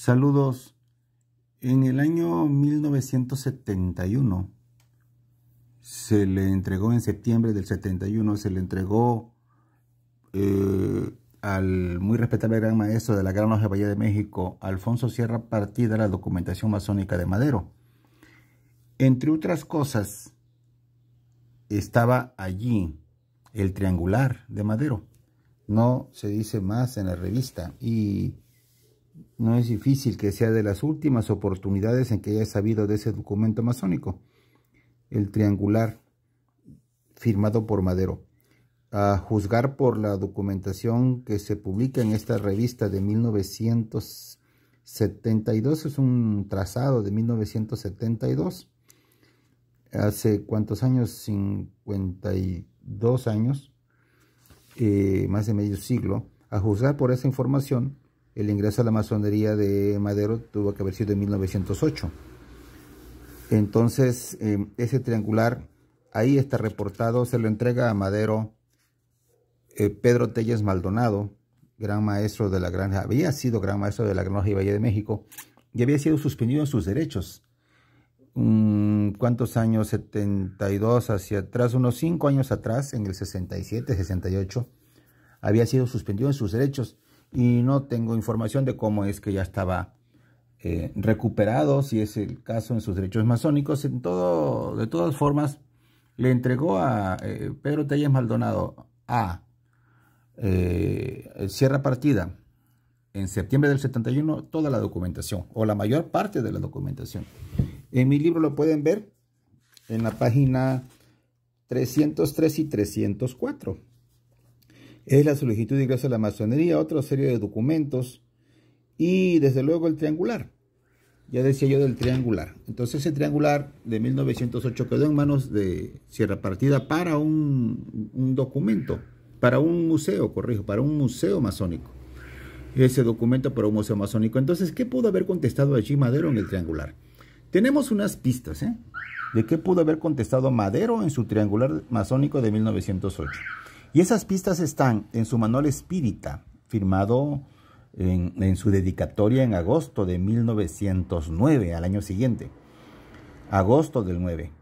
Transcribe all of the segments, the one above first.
Saludos. En el año 1971, se le entregó en septiembre del 71, se le entregó eh, al muy respetable gran maestro de la Gran Logia Valle de México, Alfonso Sierra Partida, la documentación masónica de Madero. Entre otras cosas, estaba allí el triangular de Madero. No se dice más en la revista y no es difícil que sea de las últimas oportunidades en que haya sabido de ese documento masónico, el triangular firmado por Madero. A juzgar por la documentación que se publica en esta revista de 1972, es un trazado de 1972, hace cuántos años, 52 años, eh, más de medio siglo, a juzgar por esa información, el ingreso a la masonería de Madero tuvo que haber sido en 1908. Entonces, eh, ese triangular ahí está reportado, se lo entrega a Madero eh, Pedro Telles Maldonado, gran maestro de la granja, había sido gran maestro de la granja y Valle de México, y había sido suspendido en sus derechos. Mm, ¿Cuántos años? 72 hacia atrás, unos 5 años atrás, en el 67, 68, había sido suspendido en sus derechos y no tengo información de cómo es que ya estaba eh, recuperado, si es el caso en sus derechos masónicos. En todo, de todas formas, le entregó a eh, Pedro Telles Maldonado a eh, Sierra Partida en septiembre del 71 toda la documentación, o la mayor parte de la documentación. En mi libro lo pueden ver en la página 303 y 304 es la solicitud de ingreso a la masonería, otra serie de documentos y desde luego el triangular. Ya decía yo del triangular. Entonces ese triangular de 1908 quedó en manos de Sierra Partida para un, un documento, para un museo, corrijo, para un museo masónico. Ese documento para un museo masónico. Entonces, ¿qué pudo haber contestado allí Madero en el triangular? Tenemos unas pistas ¿eh? de qué pudo haber contestado Madero en su triangular masónico de 1908. Y esas pistas están en su manual espírita, firmado en, su dedicatoria en agosto de 1909, al año siguiente, agosto del 9,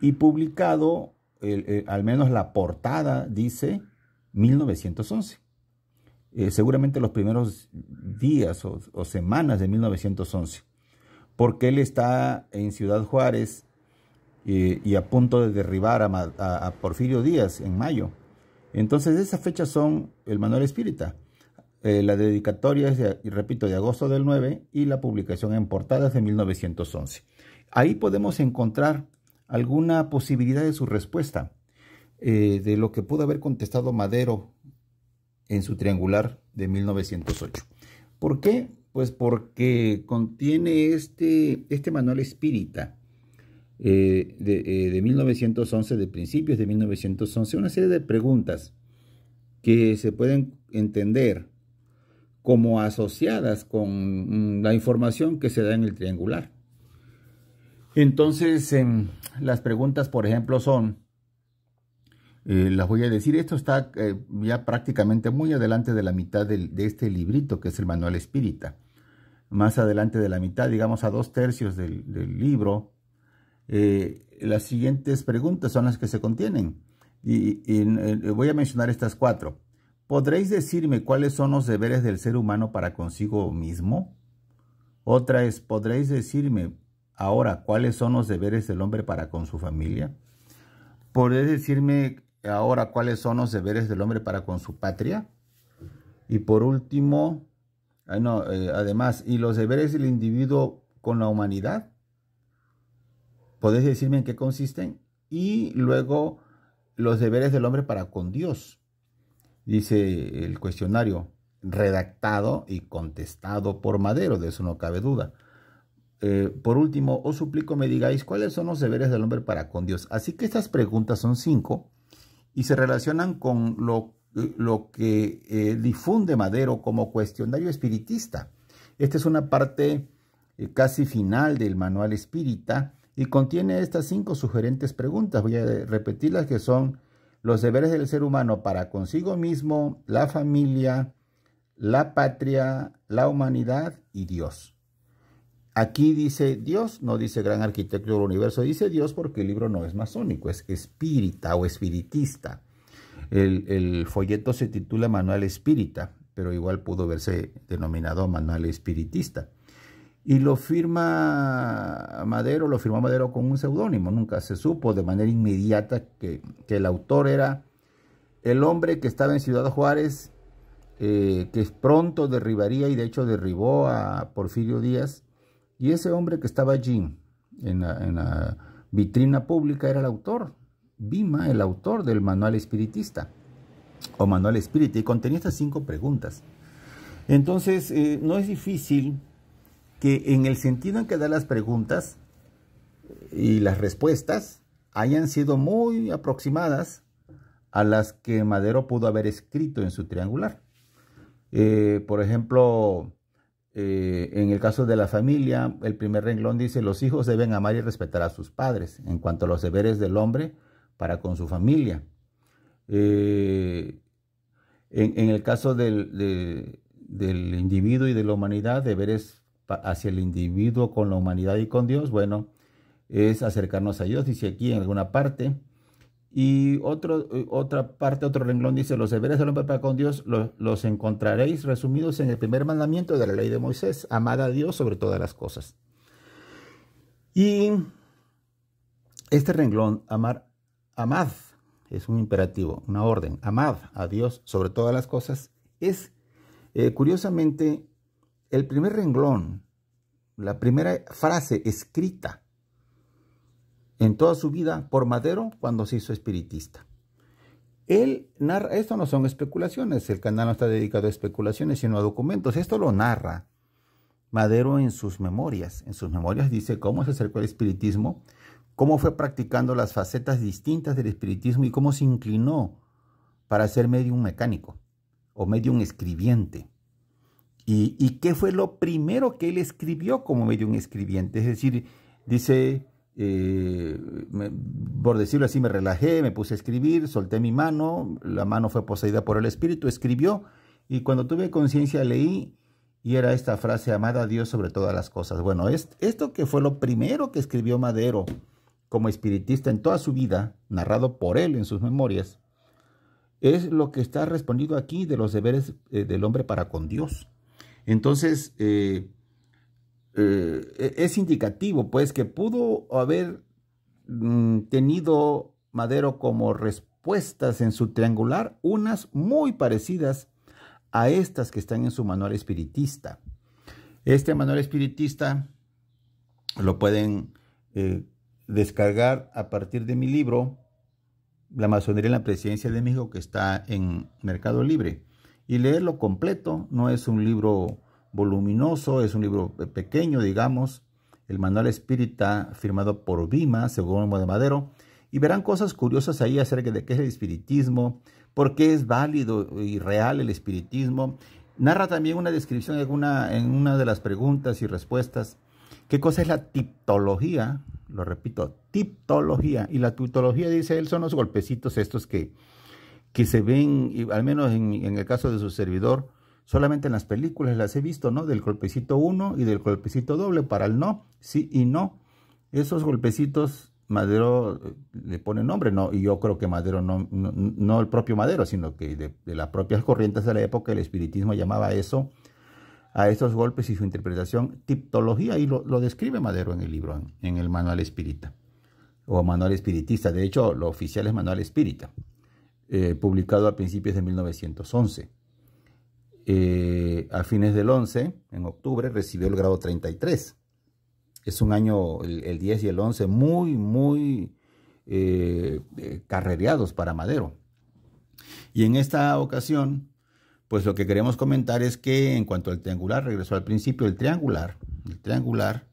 y publicado, eh, al menos la portada dice 1911. Eh, seguramente los primeros días o, semanas de 1911, porque él está en Ciudad Juárez eh, y a punto de derribar a Porfirio Díaz en mayo entonces esas fechas son el manual espírita. Eh, la dedicatoria es, repito, de agosto del 9 y la publicación en portadas de 1911. Ahí podemos encontrar alguna posibilidad de su respuesta, eh, de lo que pudo haber contestado Madero en su triangular de 1908. ¿Por qué? Pues porque contiene este, este manual espírita eh, de, 1911, eh, de principios de 1911, una serie de preguntas que se pueden entender como asociadas con mm, la información que se da en el triangular. Entonces, em, las preguntas, por ejemplo, son, eh, las voy a decir, esto está ya prácticamente muy adelante de la mitad de, este librito que es el Manual Espírita. Más adelante de la mitad, digamos a dos tercios del libro, eh, las siguientes preguntas son las que se contienen. Y, eh, voy a mencionar estas cuatro. ¿Podréis decirme cuáles son los deberes del ser humano para consigo mismo? Otra es, ¿podréis decirme ahora cuáles son los deberes del hombre para con su familia? ¿Podréis decirme ahora cuáles son los deberes del hombre para con su patria? Y por último, eh, además, ¿y los deberes del individuo con la humanidad? ¿Podéis decirme en qué consisten? Y luego los deberes del hombre para con Dios. Dice el cuestionario, redactado y contestado por Madero, de eso no cabe duda. Eh, por último, os suplico me digáis cuáles son los deberes del hombre para con Dios. Así que estas preguntas son cinco y se relacionan con lo, que eh, difunde Madero como cuestionario espiritista. Esta es una parte eh, casi final del manual espírita y contiene estas cinco sugerentes preguntas. Voy a repetirlas que son los deberes del ser humano para consigo mismo, la familia, la patria, la humanidad y Dios. Aquí dice Dios, no dice gran arquitecto del universo, dice Dios porque el libro no es masónico, es espírita o espiritista. El, el folleto se titula Manual Espírita, pero igual pudo verse denominado Manual Espiritista y lo firma Madero, lo firmó Madero con un seudónimo, nunca se supo de manera inmediata que, el autor era el hombre que estaba en Ciudad Juárez, eh, que pronto derribaría y de hecho derribó a Porfirio Díaz, y ese hombre que estaba allí en la, vitrina pública era el autor, Vima, el autor del manual espiritista o manual espírita, y contenía estas cinco preguntas. Entonces, eh, no es difícil que en el sentido en que da las preguntas y las respuestas hayan sido muy aproximadas a las que Madero pudo haber escrito en su triangular. Eh, por ejemplo, eh, en el caso de la familia, el primer renglón dice, los hijos deben amar y respetar a sus padres en cuanto a los deberes del hombre para con su familia. Eh, en, el caso del individuo y de la humanidad, deberes hacia el individuo con la humanidad y con Dios, bueno, es acercarnos a Dios, dice aquí en alguna parte. Y otro, eh, otra parte, otro renglón dice, los deberes del hombre para con Dios los, encontraréis resumidos en el primer mandamiento de la ley de Moisés, amad a Dios sobre todas las cosas. Y este renglón, amar, amad, es un imperativo, una orden, amad a Dios sobre todas las cosas, es eh, curiosamente el primer renglón, la primera frase escrita en toda su vida por Madero cuando se hizo espiritista. Él narra, esto no son especulaciones, el canal no está dedicado a especulaciones, sino a documentos. Esto lo narra Madero en sus memorias. En sus memorias dice cómo se acercó al espiritismo, cómo fue practicando las facetas distintas del espiritismo y cómo se inclinó para ser medio un mecánico o medio un escribiente. ¿Y, qué fue lo primero que él escribió como medio un escribiente? Es decir, dice, eh, por decirlo así, me relajé, me puse a escribir, solté mi mano, la mano fue poseída por el espíritu, escribió, y cuando tuve conciencia leí, y era esta frase, amada a Dios sobre todas las cosas. Bueno, esto que fue lo primero que escribió Madero como espiritista en toda su vida, narrado por él en sus memorias, es lo que está respondido aquí de los deberes eh, del hombre para con Dios. Entonces, eh, eh, e-, es indicativo, pues, que pudo haber mm, tenido Madero como respuestas en su triangular, unas muy parecidas a estas que están en su manual espiritista. Este manual espiritista lo pueden eh, descargar a partir de mi libro, La masonería en la presidencia de México, que está en Mercado Libre y leerlo completo. No es un libro voluminoso, es un libro pequeño, digamos, el manual espírita firmado por Bima, según de Madero, y verán cosas curiosas ahí acerca de qué es el espiritismo, por qué es válido y real el espiritismo. Narra también una descripción en una, en una de las preguntas y respuestas. ¿Qué cosa es la tiptología? Lo repito, tiptología. Y la tiptología, dice él, son los golpecitos estos que, que se ven, al menos en, el caso de su servidor, solamente en las películas las he visto, ¿no? Del golpecito uno y del golpecito doble para el no, sí y no. Esos golpecitos Madero eh, le pone nombre, ¿no? Y yo creo que Madero, no, no, el propio Madero, sino que de, las propias corrientes de la época, el espiritismo llamaba eso, a esos golpes y su interpretación, tiptología, y lo, describe Madero en el libro, en, en el manual espírita, o manual espiritista, de hecho, lo oficial es manual espírita. Eh, publicado a principios de 1911. Eh, a fines del 11, en octubre, recibió el grado 33. Es un año, el, 10 y el 11, muy, muy eh, eh, carrereados para Madero. Y en esta ocasión, pues lo que queremos comentar es que en cuanto al triangular, regresó al principio, el triangular, el triangular,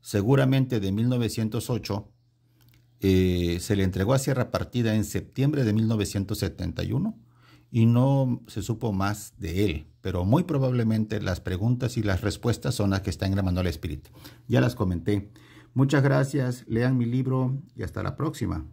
seguramente de 1908, eh, se le entregó a Sierra Partida en septiembre de 1971 y no se supo más de él, pero muy probablemente las preguntas y las respuestas son las que están grabando al espíritu. Ya las comenté. Muchas gracias, lean mi libro y hasta la próxima.